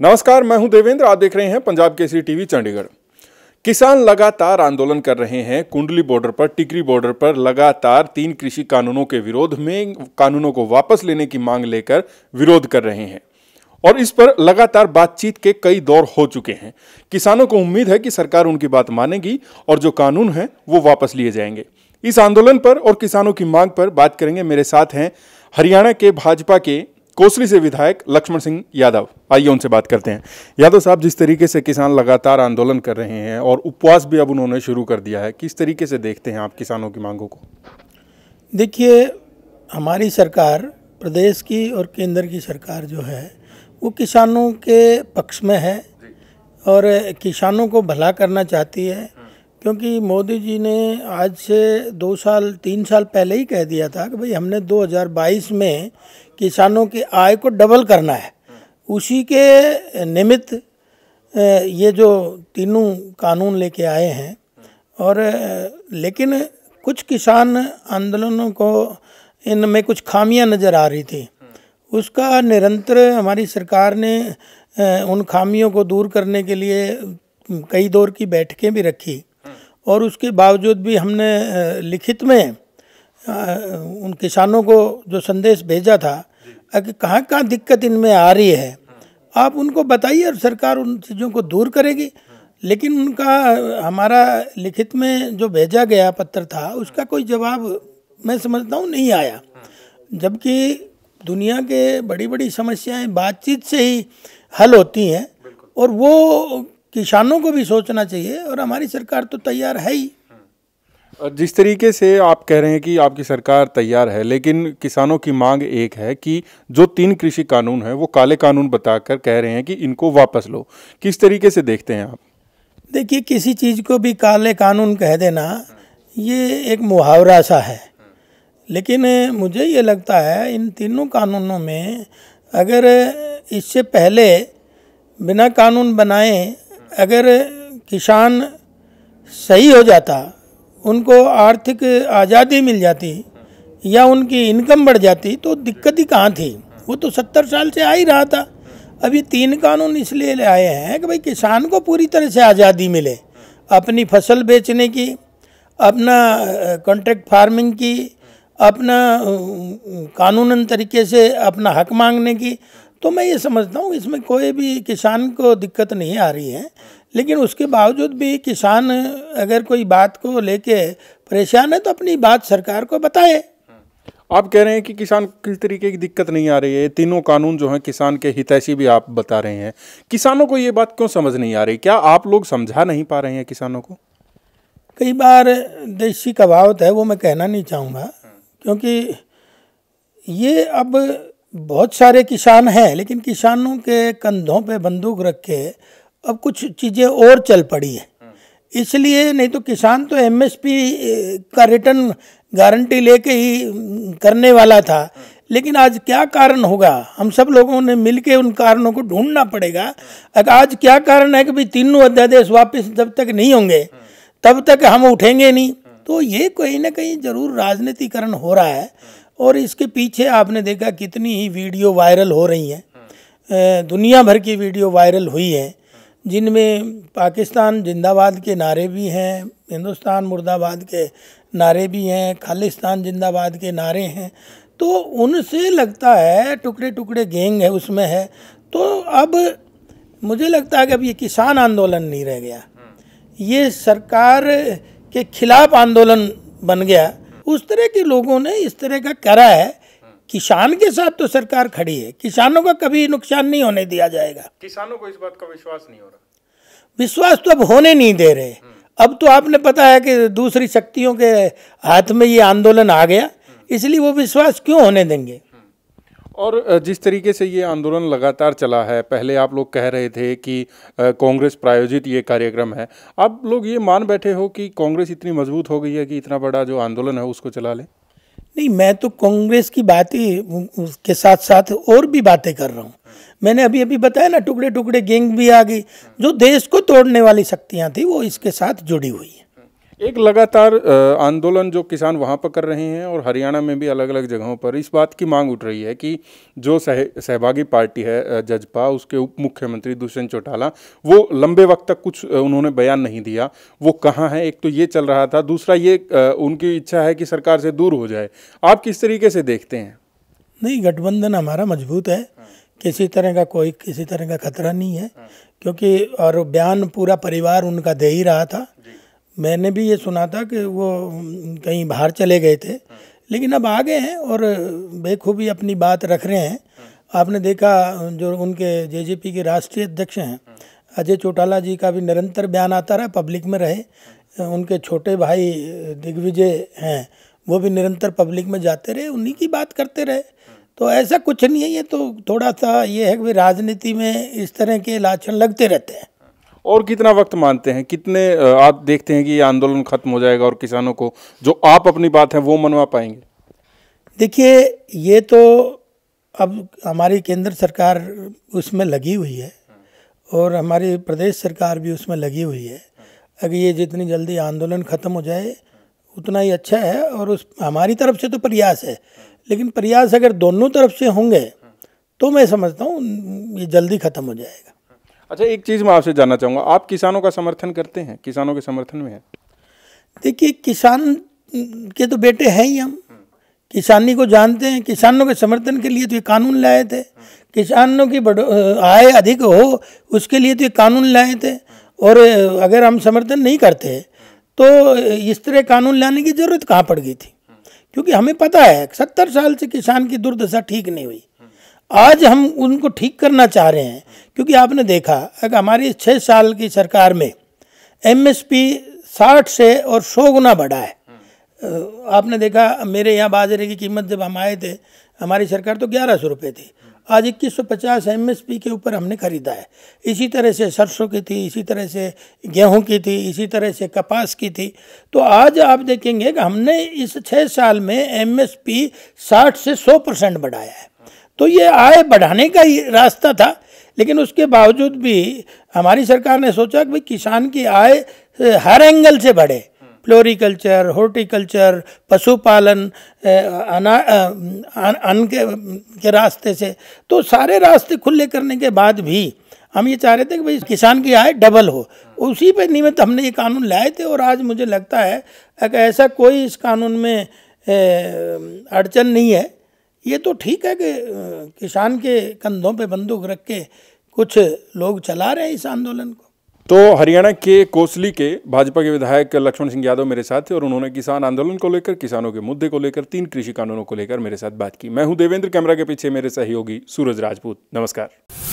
नमस्कार मैं हूं देवेंद्र आप देख रहे हैं पंजाब केसरी टीवी चंडीगढ़ किसान लगातार आंदोलन कर रहे हैं कुंडली बॉर्डर पर टिकरी बॉर्डर पर लगातार तीन कृषि कानूनों के विरोध में कानूनों को वापस लेने की मांग लेकर विरोध कर रहे हैं और इस पर लगातार बातचीत के कई दौर हो चुके हैं किसानों को उम्मीद है कि सरकार उनकी बात मानेगी और जो कानून है वो वापस लिए जाएंगे इस आंदोलन पर और किसानों की मांग पर बात करेंगे मेरे साथ हैं हरियाणा के भाजपा के कोसली से विधायक लक्ष्मण सिंह यादव आइए उनसे बात करते हैं यादव साहब जिस तरीके से किसान लगातार आंदोलन कर रहे हैं और उपवास भी अब उन्होंने शुरू कर दिया है किस तरीके से देखते हैं आप किसानों की मांगों को देखिए हमारी सरकार प्रदेश की और केंद्र की सरकार जो है वो किसानों के पक्ष में है और किसानों को भला करना चाहती है क्योंकि मोदी जी ने आज से दो साल तीन साल पहले ही कह दिया था कि भाई हमने 2022 में किसानों की आय को डबल करना है उसी के निमित्त ये जो तीनों कानून लेके आए हैं और लेकिन कुछ किसान आंदोलनों को इनमें कुछ खामियां नज़र आ रही थी उसका निरंतर हमारी सरकार ने उन खामियों को दूर करने के लिए कई दौर की बैठकें भी रखी और उसके बावजूद भी हमने लिखित में उन किसानों को जो संदेश भेजा था कि कहाँ कहाँ दिक्कत इनमें आ रही है आप उनको बताइए और सरकार उन चीज़ों को दूर करेगी लेकिन उनका हमारा लिखित में जो भेजा गया पत्र था उसका कोई जवाब मैं समझता हूँ नहीं आया जबकि दुनिया के बड़ी बड़ी समस्याएं बातचीत से ही हल होती हैं और वो किसानों को भी सोचना चाहिए और हमारी सरकार तो तैयार है ही और जिस तरीके से आप कह रहे हैं कि आपकी सरकार तैयार है लेकिन किसानों की मांग एक है कि जो तीन कृषि कानून है वो काले कानून बताकर कह रहे हैं कि इनको वापस लो किस तरीके से देखते हैं आप देखिए किसी चीज़ को भी काले कानून कह देना ये एक मुहावरा सा है लेकिन मुझे ये लगता है इन तीनों कानूनों में अगर इससे पहले बिना कानून बनाए अगर किसान सही हो जाता उनको आर्थिक आज़ादी मिल जाती या उनकी इनकम बढ़ जाती तो दिक्कत ही कहाँ थी वो तो सत्तर साल से आ ही रहा था अभी तीन कानून इसलिए आए हैं कि भाई किसान को पूरी तरह से आज़ादी मिले अपनी फसल बेचने की अपना कॉन्ट्रैक्ट फार्मिंग की अपना कानूनन तरीके से अपना हक मांगने की तो मैं ये समझता हूँ इसमें कोई भी किसान को दिक्कत नहीं आ रही है लेकिन उसके बावजूद भी किसान अगर कोई बात को लेके परेशान है तो अपनी बात सरकार को बताए आप कह रहे हैं कि किसान किस तरीके की दिक्कत नहीं आ रही है तीनों कानून जो हैं किसान के हितैषी भी आप बता रहे हैं किसानों को ये बात क्यों समझ नहीं आ रही क्या आप लोग समझा नहीं पा रहे हैं किसानों को कई बार देशी कवावत है वो मैं कहना नहीं चाहूँगा क्योंकि ये अब बहुत सारे किसान हैं लेकिन किसानों के कंधों पे बंदूक रख के अब कुछ चीज़ें और चल पड़ी है इसलिए नहीं तो किसान तो एमएसपी का रिटर्न गारंटी लेके ही करने वाला था लेकिन आज क्या कारण होगा हम सब लोगों ने मिल उन कारणों को ढूंढना पड़ेगा अगर आज क्या कारण है कि भाई तीनों अध्यादेश वापस जब तक नहीं होंगे तब तक हम उठेंगे नहीं तो ये कहीं ना कहीं जरूर राजनीतिकरण हो रहा है और इसके पीछे आपने देखा कितनी ही वीडियो वायरल हो रही हैं दुनिया भर की वीडियो वायरल हुई हैं जिनमें पाकिस्तान जिंदाबाद के नारे भी हैं हिंदुस्तान मुर्दाबाद के नारे भी हैं खालिस्तान जिंदाबाद के नारे हैं तो उनसे लगता है टुकड़े टुकड़े गेंग है उसमें है तो अब मुझे लगता है कि अब ये किसान आंदोलन नहीं रह गया ये सरकार के खिलाफ आंदोलन बन गया उस तरह के लोगों ने इस तरह का करा है किसान के साथ तो सरकार खड़ी है किसानों का कभी नुकसान नहीं होने दिया जाएगा किसानों को इस बात का विश्वास नहीं हो रहा विश्वास तो अब होने नहीं दे रहे हम्म। अब तो आपने पता है कि दूसरी शक्तियों के हाथ में ये आंदोलन आ गया हम्म। इसलिए वो विश्वास क्यों होने देंगे और जिस तरीके से ये आंदोलन लगातार चला है पहले आप लोग कह रहे थे कि कांग्रेस प्रायोजित ये कार्यक्रम है आप लोग ये मान बैठे हो कि कांग्रेस इतनी मजबूत हो गई है कि इतना बड़ा जो आंदोलन है उसको चला ले नहीं मैं तो कांग्रेस की बात ही उसके साथ साथ और भी बातें कर रहा हूँ मैंने अभी अभी बताया ना टुकड़े टुकड़े गैंग भी आ गई जो देश को तोड़ने वाली शक्तियाँ थी वो इसके साथ जुड़ी हुई है एक लगातार आंदोलन जो किसान वहाँ पर कर रहे हैं और हरियाणा में भी अलग अलग जगहों पर इस बात की मांग उठ रही है कि जो सह सहभागी पार्टी है जजपा उसके उप मुख्यमंत्री दुष्यंत चौटाला वो लंबे वक्त तक कुछ उन्होंने बयान नहीं दिया वो कहाँ है एक तो ये चल रहा था दूसरा ये उनकी इच्छा है कि सरकार से दूर हो जाए आप किस तरीके से देखते हैं नहीं गठबंधन हमारा मजबूत है किसी तरह का कोई किसी तरह का खतरा नहीं है हाँ। क्योंकि और बयान पूरा परिवार उनका दे ही रहा था मैंने भी ये सुना था कि वो कहीं बाहर चले गए थे लेकिन अब आ गए हैं और बेखूबी अपनी बात रख रहे हैं आपने देखा जो उनके जेजेपी के राष्ट्रीय अध्यक्ष हैं अजय चौटाला जी का भी निरंतर बयान आता रहा पब्लिक में रहे उनके छोटे भाई दिग्विजय हैं वो भी निरंतर पब्लिक में जाते रहे उन्हीं की बात करते रहे तो ऐसा कुछ नहीं है ये तो थोड़ा सा ये है कि राजनीति में इस तरह के लाछन लगते रहते हैं और कितना वक्त मानते हैं कितने आप देखते हैं कि ये आंदोलन खत्म हो जाएगा और किसानों को जो आप अपनी बात है वो मनवा पाएंगे देखिए ये तो अब हमारी केंद्र सरकार उसमें लगी हुई है और हमारी प्रदेश सरकार भी उसमें लगी हुई है अगर ये जितनी जल्दी आंदोलन ख़त्म हो जाए उतना ही अच्छा है और उस हमारी तरफ से तो प्रयास है लेकिन प्रयास अगर दोनों तरफ से होंगे तो मैं समझता हूँ ये जल्दी ख़त्म हो जाएगा अच्छा एक चीज़ मैं आपसे जानना चाहूँगा आप किसानों का समर्थन करते हैं किसानों के समर्थन में है देखिए किसान के तो बेटे हैं ही हम किसानी को जानते हैं किसानों के समर्थन के लिए तो ये कानून लाए थे किसानों की आय अधिक हो उसके लिए तो ये कानून लाए थे और अगर हम समर्थन नहीं करते तो इस तरह कानून लाने की ज़रूरत कहाँ पड़ गई थी क्योंकि हमें पता है सत्तर साल से किसान की दुर्दशा ठीक नहीं हुई आज हम उनको ठीक करना चाह रहे हैं क्योंकि आपने देखा अगर हमारी छः साल की सरकार में एमएसपी साठ से और सौ गुना बढ़ा है आपने देखा मेरे यहाँ बाजरे की कीमत जब हम आए थे हमारी सरकार तो ग्यारह सौ रुपये थी आज इक्कीस सौ पचास एम एस पी के ऊपर हमने खरीदा है इसी तरह से सरसों की थी इसी तरह से गेहूं की थी इसी तरह से कपास की थी तो आज आप देखेंगे कि हमने इस छः साल में एम एस पी साठ से सौ परसेंट बढ़ाया है तो ये आय बढ़ाने का ही रास्ता था लेकिन उसके बावजूद भी हमारी सरकार ने सोचा कि भाई किसान की आय हर एंगल से बढ़े फ्लोरिकल्चर हॉर्टिकल्चर पशुपालन अन अन्न के, के रास्ते से तो सारे रास्ते खुले करने के बाद भी हम ये चाह रहे थे कि भाई किसान की आय डबल हो उसी पे निमित्त हमने ये कानून लाए थे और आज मुझे लगता है कि ऐसा कोई इस कानून में अड़चन नहीं है ये तो ठीक है कि किसान के कंधों पे बंदूक रख के कुछ लोग चला रहे हैं इस आंदोलन को तो हरियाणा के कोसली के भाजपा के विधायक लक्ष्मण सिंह यादव मेरे साथ थे और उन्होंने किसान आंदोलन को लेकर किसानों के मुद्दे को लेकर तीन कृषि कानूनों को लेकर मेरे साथ बात की मैं हूं देवेंद्र कैमरा के पीछे मेरे सहयोगी सूरज राजपूत नमस्कार